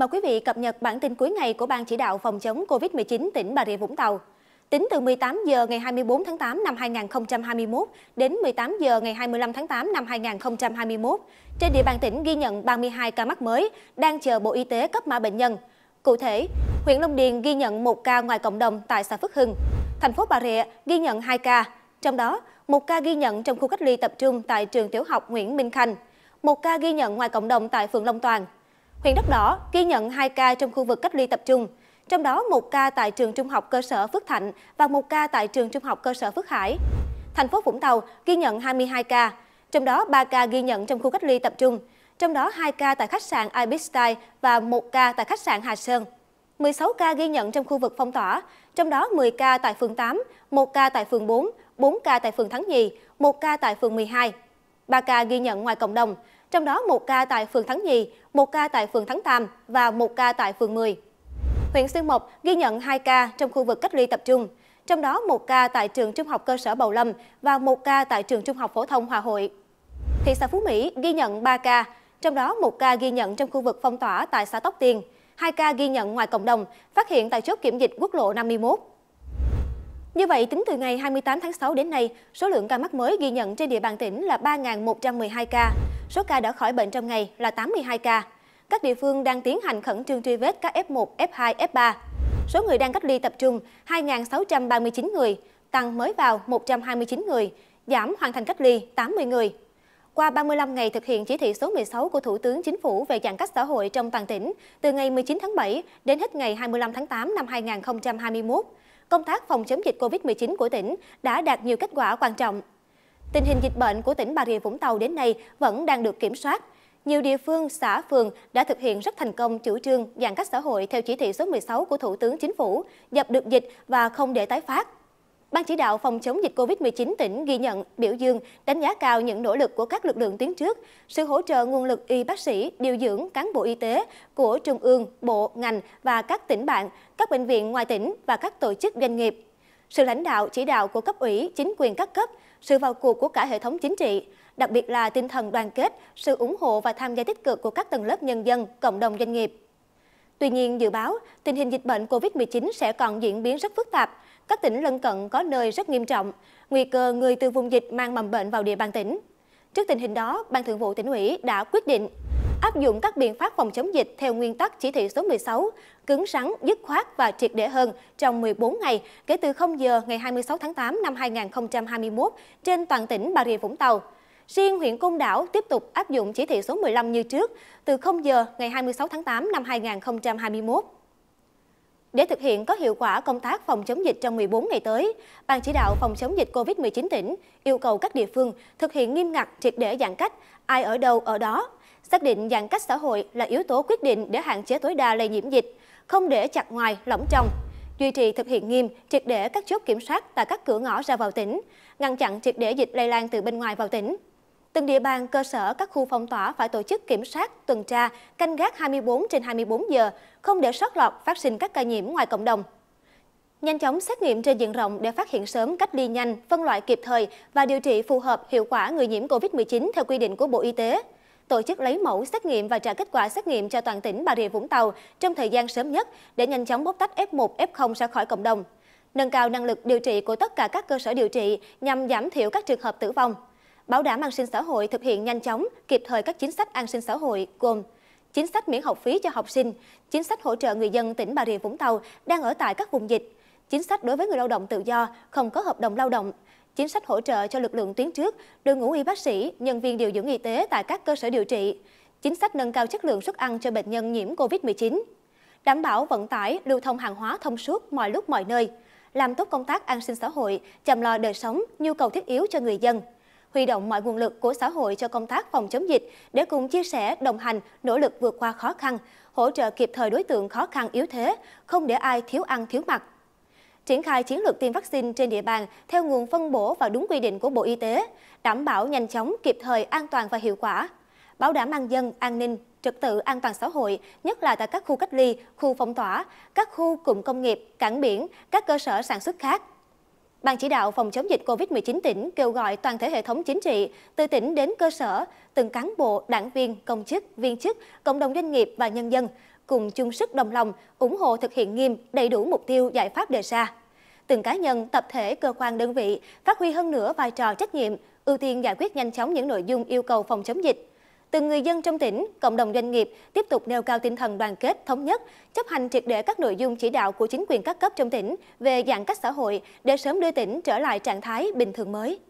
Mời quý vị cập nhật bản tin cuối ngày của Ban chỉ đạo phòng chống COVID-19 tỉnh Bà Rịa Vũng Tàu. Tính từ 18 giờ ngày 24 tháng 8 năm 2021 đến 18 giờ ngày 25 tháng 8 năm 2021, trên địa bàn tỉnh ghi nhận 32 ca mắc mới đang chờ Bộ Y tế cấp mã bệnh nhân. Cụ thể, huyện Long Điền ghi nhận 1 ca ngoài cộng đồng tại xã Phước Hưng, thành phố Bà Rịa ghi nhận 2 ca, trong đó 1 ca ghi nhận trong khu cách ly tập trung tại trường tiểu học Nguyễn Minh Khanh, 1 ca ghi nhận ngoài cộng đồng tại phường Long Toàn, Huyện Đất Đỏ ghi nhận 2 ca trong khu vực cách ly tập trung, trong đó một ca tại trường trung học cơ sở Phước Thạnh và một ca tại trường trung học cơ sở Phước Hải. Thành phố Vũng Tàu ghi nhận 22 ca, trong đó 3 ca ghi nhận trong khu cách ly tập trung, trong đó 2 ca tại khách sạn Ibis Style và 1 ca tại khách sạn Hà Sơn. 16 ca ghi nhận trong khu vực phong tỏa, trong đó 10 ca tại phường 8, 1 ca tại phường 4, 4 ca tại phường Thắng Nhì, 1 ca tại phường 12. 3 ca ghi nhận ngoài cộng đồng, trong đó một ca tại phường Thắng Nhì, một ca tại phường Thắng Tam và một ca tại phường 10. Huyện Xuyên Mộc ghi nhận 2 ca trong khu vực cách ly tập trung, trong đó một ca tại trường trung học cơ sở Bầu Lâm và một ca tại trường trung học phổ thông Hòa Hội. Thị xã Phú Mỹ ghi nhận 3 ca, trong đó một ca ghi nhận trong khu vực phong tỏa tại xã Tóc Tiên, 2 ca ghi nhận ngoài cộng đồng, phát hiện tại chốt kiểm dịch quốc lộ 51. Như vậy, tính từ ngày 28 tháng 6 đến nay, số lượng ca mắc mới ghi nhận trên địa bàn tỉnh là 3.112 ca số ca đã khỏi bệnh trong ngày là 82 ca. Các địa phương đang tiến hành khẩn trương truy vết các F1, F2, F3. Số người đang cách ly tập trung 2.639 người, tăng mới vào 129 người, giảm hoàn thành cách ly 80 người. Qua 35 ngày thực hiện chỉ thị số 16 của Thủ tướng Chính phủ về giãn cách xã hội trong toàn tỉnh, từ ngày 19 tháng 7 đến hết ngày 25 tháng 8 năm 2021, công tác phòng chống dịch COVID-19 của tỉnh đã đạt nhiều kết quả quan trọng. Tình hình dịch bệnh của tỉnh Bà Rịa Vũng Tàu đến nay vẫn đang được kiểm soát. Nhiều địa phương, xã, phường đã thực hiện rất thành công chủ trương giãn cách xã hội theo chỉ thị số 16 của Thủ tướng Chính phủ, dập được dịch và không để tái phát. Ban chỉ đạo phòng chống dịch COVID-19 tỉnh ghi nhận, biểu dương, đánh giá cao những nỗ lực của các lực lượng tuyến trước, sự hỗ trợ nguồn lực y bác sĩ, điều dưỡng, cán bộ y tế của Trung ương, Bộ, ngành và các tỉnh bạn, các bệnh viện ngoài tỉnh và các tổ chức doanh nghiệp sự lãnh đạo chỉ đạo của cấp ủy, chính quyền các cấp, sự vào cuộc của cả hệ thống chính trị, đặc biệt là tinh thần đoàn kết, sự ủng hộ và tham gia tích cực của các tầng lớp nhân dân, cộng đồng doanh nghiệp. Tuy nhiên, dự báo tình hình dịch bệnh COVID-19 sẽ còn diễn biến rất phức tạp. Các tỉnh lân cận có nơi rất nghiêm trọng, nguy cơ người từ vùng dịch mang mầm bệnh vào địa bàn tỉnh. Trước tình hình đó, Ban Thường vụ tỉnh ủy đã quyết định áp dụng các biện pháp phòng chống dịch theo nguyên tắc chỉ thị số 16, cứng rắn, dứt khoát và triệt để hơn trong 14 ngày kể từ 0 giờ ngày 26 tháng 8 năm 2021 trên toàn tỉnh Bà Rịa Vũng Tàu. Riêng huyện Côn Đảo tiếp tục áp dụng chỉ thị số 15 như trước từ 0 giờ ngày 26 tháng 8 năm 2021. Để thực hiện có hiệu quả công tác phòng chống dịch trong 14 ngày tới, Ban chỉ đạo phòng chống dịch COVID-19 tỉnh yêu cầu các địa phương thực hiện nghiêm ngặt triệt để giãn cách, ai ở đâu ở đó, xác định giãn cách xã hội là yếu tố quyết định để hạn chế tối đa lây nhiễm dịch, không để chặt ngoài, lỏng trong, duy trì thực hiện nghiêm triệt để các chốt kiểm soát tại các cửa ngõ ra vào tỉnh, ngăn chặn triệt để dịch lây lan từ bên ngoài vào tỉnh. Từng địa bàn cơ sở các khu phong tỏa phải tổ chức kiểm soát, tuần tra, canh gác 24 trên 24 giờ, không để sót lọt phát sinh các ca nhiễm ngoài cộng đồng. Nhanh chóng xét nghiệm trên diện rộng để phát hiện sớm cách ly nhanh, phân loại kịp thời và điều trị phù hợp hiệu quả người nhiễm COVID-19 theo quy định của Bộ Y tế tổ chức lấy mẫu xét nghiệm và trả kết quả xét nghiệm cho toàn tỉnh Bà Rịa Vũng Tàu trong thời gian sớm nhất để nhanh chóng bóc tách F1, F0 ra khỏi cộng đồng, nâng cao năng lực điều trị của tất cả các cơ sở điều trị nhằm giảm thiểu các trường hợp tử vong. Bảo đảm an sinh xã hội thực hiện nhanh chóng, kịp thời các chính sách an sinh xã hội gồm chính sách miễn học phí cho học sinh, chính sách hỗ trợ người dân tỉnh Bà Rịa Vũng Tàu đang ở tại các vùng dịch, chính sách đối với người lao động tự do không có hợp đồng lao động, chính sách hỗ trợ cho lực lượng tuyến trước, đội ngũ y bác sĩ, nhân viên điều dưỡng y tế tại các cơ sở điều trị, chính sách nâng cao chất lượng suất ăn cho bệnh nhân nhiễm COVID-19, đảm bảo vận tải, lưu thông hàng hóa thông suốt mọi lúc mọi nơi, làm tốt công tác an sinh xã hội, chăm lo đời sống, nhu cầu thiết yếu cho người dân, huy động mọi nguồn lực của xã hội cho công tác phòng chống dịch để cùng chia sẻ, đồng hành, nỗ lực vượt qua khó khăn, hỗ trợ kịp thời đối tượng khó khăn yếu thế, không để ai thiếu ăn thiếu mặc, triển khai chiến lược tiêm vaccine trên địa bàn theo nguồn phân bổ và đúng quy định của Bộ Y tế, đảm bảo nhanh chóng, kịp thời, an toàn và hiệu quả, bảo đảm an dân, an ninh, trật tự an toàn xã hội, nhất là tại các khu cách ly, khu phong tỏa, các khu cụm công nghiệp, cảng biển, các cơ sở sản xuất khác. Ban chỉ đạo phòng chống dịch COVID-19 tỉnh kêu gọi toàn thể hệ thống chính trị, từ tỉnh đến cơ sở, từng cán bộ, đảng viên, công chức, viên chức, cộng đồng doanh nghiệp và nhân dân cùng chung sức đồng lòng, ủng hộ thực hiện nghiêm đầy đủ mục tiêu giải pháp đề ra từng cá nhân, tập thể, cơ quan đơn vị phát huy hơn nữa vai trò trách nhiệm, ưu tiên giải quyết nhanh chóng những nội dung yêu cầu phòng chống dịch. Từng người dân trong tỉnh, cộng đồng doanh nghiệp tiếp tục nêu cao tinh thần đoàn kết, thống nhất, chấp hành triệt để các nội dung chỉ đạo của chính quyền các cấp trong tỉnh về giãn cách xã hội để sớm đưa tỉnh trở lại trạng thái bình thường mới.